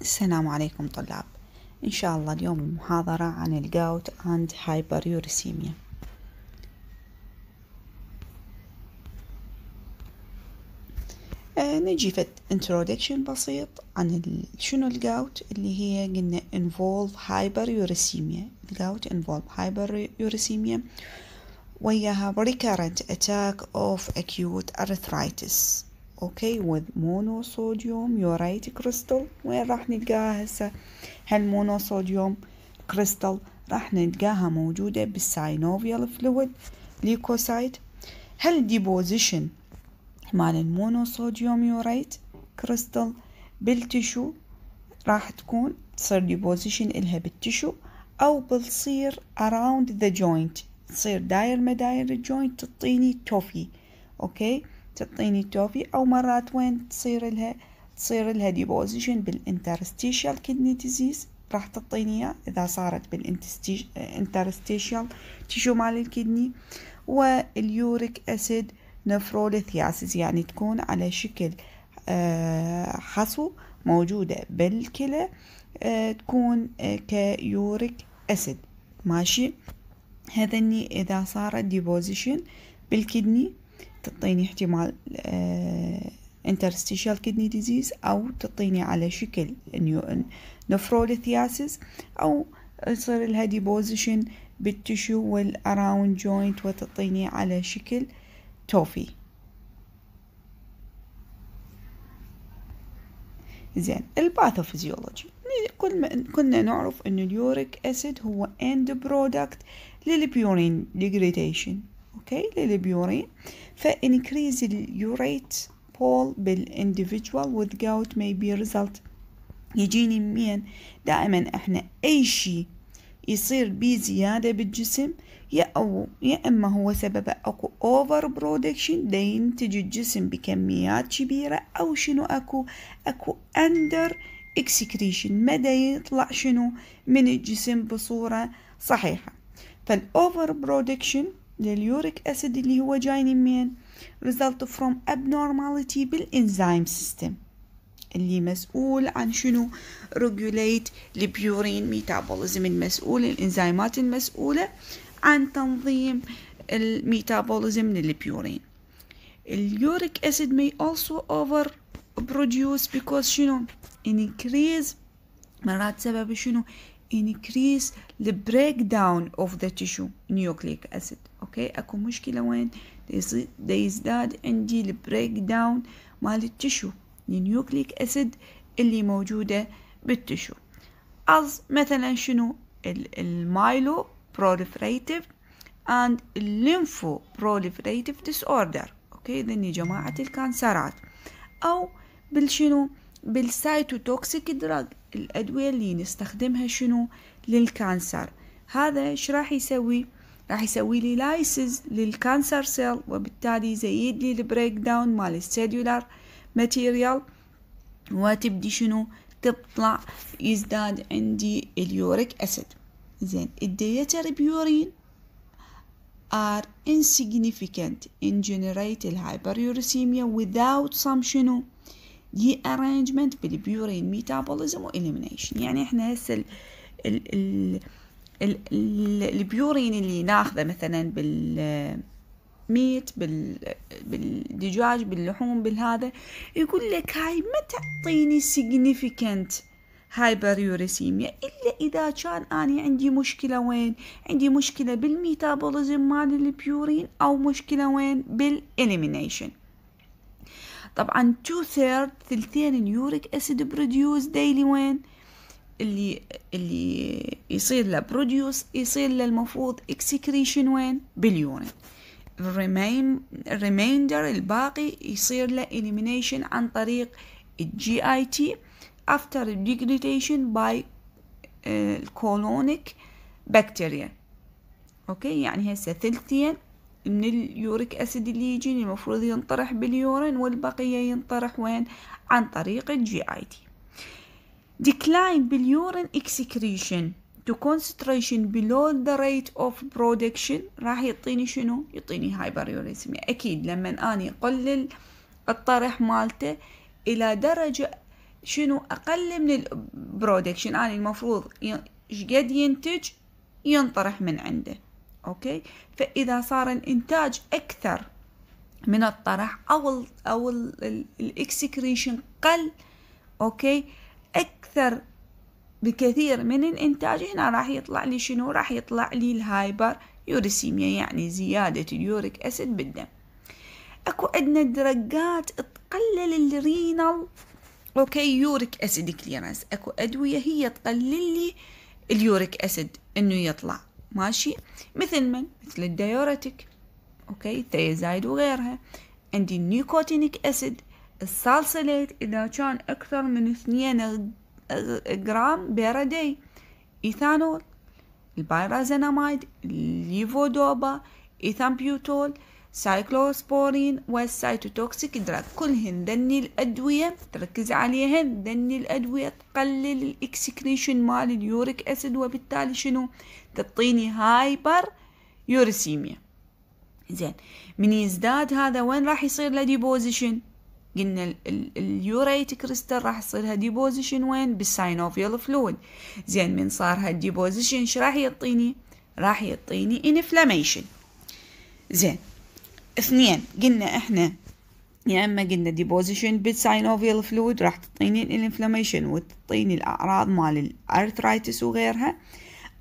السلام عليكم طلاب إن شاء الله اليوم المحاضرة عن الجاوت أند هايبريوريسيميا آه نجي فت introduction بسيط عن شنو الجاوت اللي هي قلنا involve hyperuricemia الجاوت involve hyperuricemia وياها recurrent attack of acute arthritis اوكي وذ مونو صوديوم يوريت كريستال وين راح نلقاها هسه هالمونو صوديوم كريستال راح نلقاها موجودة بالساينوفيال فلويد ليكوسايت ديبوزيشن مال المونو صوديوم يوريت كريستال بالتشو راح تكون تصير ديبوزيشن إلها بالتشو أو بتصير around the joint تصير داير مداير الجوينت تعطيني توفي أوكي okay. تعطيني توفي او مرات وين تصير لها تصير لها ديبوزيشن بالانترستيشال كدني ديزيز راح تعطيني اياه اذا صارت بالانترستيشال تشو مال الكدني واليوريك اسيد نفروليثياسيس يعني تكون على شكل آه، حصو موجودة بالكلى آه، تكون آه، كيوريك أسيد ماشي هذني إذا صارت ديبوزيشن بالكدني تعطيني احتمال آه، interstitial kidney disease أو تعطيني على شكل nephrolithiasis أو يصير لها deposition بالتشو والاراوند جوينت وتعطيني على شكل توفي زين الباثوفيزيولوجي كنا نعرف أن اليوريك أسيد هو end product للبيورين degradation اوكي للبيورين فإنكريز اليوريت بول بالانديفيدوال without maybe result يجيني من دائما احنا اي شيء يصير بزيادة بالجسم يا أو يا إما هو سبب أكو أوفر برودكشن ده ينتج الجسم بكميات كبيرة أو شنو أكو أكو أندر إكسكريشن مدى يطلع شنو من الجسم بصورة صحيحة فالأوفر برودكشن لليوريك أسيد اللي هو جاي من result from abnormality بالإنزيم سيستم اللي مسؤول عن شنو regulate البيورين ميتابوليزم المسؤول الإنزيمات المسؤولة عن تنظيم الميتابوليزم للبيورين اليوريك أسيد may also over produce because شنو increase مرات سبب شنو increase the breakdown of the tissue nucleic acid اوكي اكو مشكله وين ده يزداد عندي the breakdown مال التشو النيوكليك اسيد اللي موجوده بالتشو از مثلا شنو المايلو بروليفريتيف and الليمفو proliferative disorder اوكي ذني جماعه الكانسرات او بالشنو بالسايتوتوكسيك دراج الأدوية اللي نستخدمها شنو للكانسر هذا ايش راح يسوي راح يسوي لي لايسز للكانسر سيل وبالتالي يزيد لي البريك داون مال السيلولار ماتيريال وتبدي شنو تطلع يزداد عندي اليوريك اسيد زين الديتر بيورين are insignificant in generate hyperuricemia without some شنو يي ارانجمنت بالبيورين ميتابوليزم واليمينيشن يعني احنا هسه ال ال البيورين اللي ناخذه مثلا بال ميت بال... بالدجاج باللحوم بالهذا يقول لك هاي ما تعطيني سيجنيفيكنت هايبريوريسيميا الا اذا كان انا عندي مشكله وين عندي مشكله بالميتابوليزم مال البيورين او مشكله وين بالاليمينيشن طبعا تو ثيرد ثلثين اليوريك اسيد بروديوس ديلي وين اللي اللي يصير له بروديوس يصير له المفروض اكسكريشن وين باليورين الريمين الريميندر الباقي يصير له elimination عن طريق الجي اي تي after degradation by الكولونيك بكتيريا اوكي يعني هسه ثلثين من اليوريك أسيد اللي يجيني المفروض ينطرح باليورين والبقية ينطرح وين عن طريق الجي آي دي decline باليورين excretion to concentration below the rate of production راح يعطيني شنو يعطيني هايبريوريزميا اكيد لما اني اقلل الطرح مالته الى درجه شنو اقل من البرودكشن اني المفروض ايش قد ينتج ينطرح من عنده أوكي فإذا صار الإنتاج أكثر من الطرح أو ال أو الإكسكريشن قل أوكي أكثر بكثير من الإنتاج هنا راح يطلع لي شنو راح يطلع لي الهايبر يوريسيميا يعني زيادة اليوريك أسيد بالدم أكو عندنا درجات تقلل الرينال أوكي يوريك أسيد كليرنس أكو أدوية هي تقلل لي اليوريك أسيد إنه يطلع ماشي مثل من مثل الديوريتك اوكي الثيازايد وغيرها عندي النيكوتينيك اسيد السالسليت اذا كان اكثر من اثنين جرام بيردي ايثانول البايرازينامايد الليفودوبا ايثامبيوتول سايكلوسبورين والسايتوتوكسيك دراج كلهن دني الأدوية تركز عليهن دني الأدوية تقلل الإكسكريشن مال اليوريك أسيد وبالتالي شنو تعطيني هايبر يوريسيميا زين من يزداد هذا وين راح يصير له ديبوزيشن قلنا اليوريت كريستال راح يصير لها ديبوزيشن وين بالساينوفيال فلويد زين من صار هالديبوزيشن ايش راح يعطيني راح يعطيني انفلاميشن زين اثنين قلنا احنا يا اما قلنا ديبوزيشن بالساينوفيال فلويد راح تعطيني الانفلاميشن وتعطيني الاعراض مال الارثرايتس وغيرها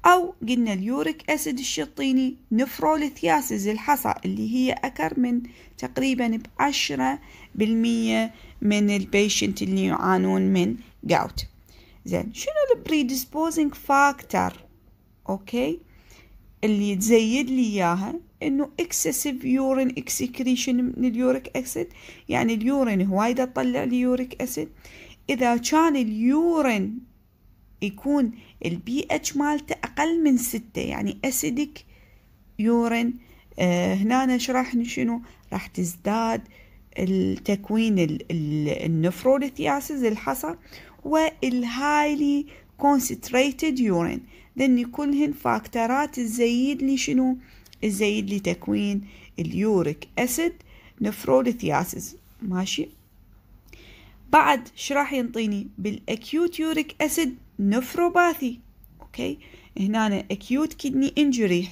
او قلنا اليوريك اسيد الشطيني نفروليثياسيس الحصى اللي هي اكثر من تقريبا بعشرة بالمية من البيشنت اللي يعانون من جاوت زين شنو البريدسبوزنج فاكتور اوكي اللي تزيد لي اياها انه اكسسيف يورين اكسكريشن من اليوريك اسيد يعني اليورين هوايدة تطلع اليوريك اسيد اذا كان اليورين يكون البي اتش مالته اقل من ستة يعني اسيدك يورين آه هنا شرحنا شنو راح تزداد التكوين النفروليثياسيس الحصى والهايلي كونسنتريتد يورين لان كلهن فاكتورات تزيد لي شنو الزايد لتكوين اليوريك أسيد نفروليثياسيس ماشي بعد شو راح ينطيني بالاكيوت يوريك أسيد نفروباثي أوكي هنا أكيوت كدني إنجري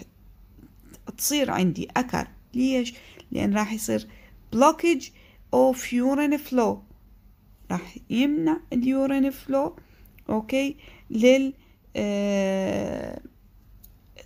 تصير عندي أكر ليش لأن راح يصير بلوكج اوف يورين فلو راح يمنع اليورين فلو اوكي لل آه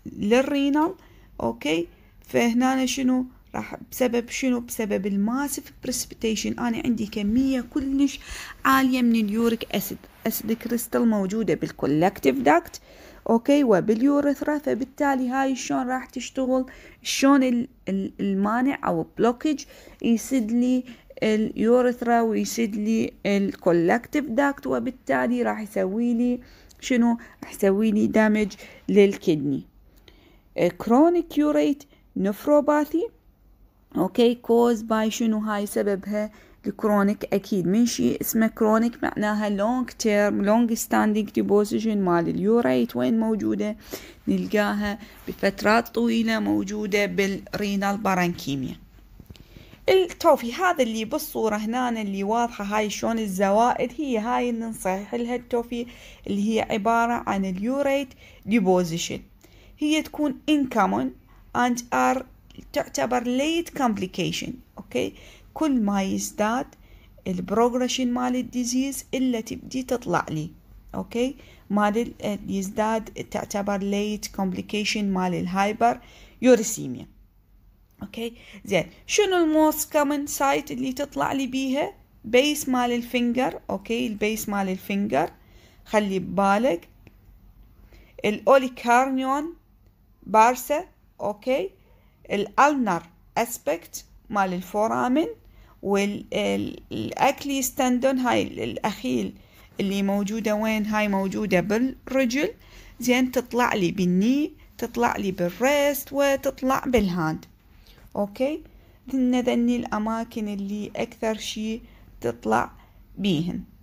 للرينال اوكي فهنا شنو راح بسبب شنو بسبب الماسف بريسبيتيشن انا عندي كميه كلش عاليه من اليوريك اسيد اسيد كريستال موجوده بالكولكتيف داكت اوكي وباليوريثرا فبالتالي هاي شلون راح تشتغل شلون المانع او بلوكج يسد لي اليوريثرا ويسد لي الكولكتيف داكت وبالتالي راح يسوي لي شنو راح يسوي لي دامج للكدني كرونيك يوريت نفروباثي اوكي كوز باي شنو هاي سببها الكرونيك اكيد من شيء اسمه كرونيك معناها لونج تيرم لونج ستاندينج ديبوزيشن مال اليوريت وين موجوده نلقاها بفترات طويله موجوده بالرينال بارانكيميا التوفي هذا اللي بالصورة هنا اللي واضحة هاي شلون الزوائد هي هاي اللي نصيح لها التوفي اللي هي عبارة عن اليوريت ديبوزيشن هي تكون in common and are تعتبر late complication أوكي كل ما يزداد البروجريشن مال الديزيز إلا تبدي تطلع لي أوكي مال يزداد تعتبر late complication مال الهايبر يوريسيميا أوكي زين شنو الموست كومن سايت اللي تطلع لي بيها بيس مال الفينجر أوكي البيس مال الفينجر خلي ببالك الأوليكارنيون بارسة أوكي الألنر أسبكت مال الفورامن والأكلي ستندون هاي الأخيل اللي موجودة وين هاي موجودة بالرجل زين تطلع لي بالني تطلع لي بالريست وتطلع بالهاند أوكي ذني الأماكن اللي أكثر شي تطلع بيهن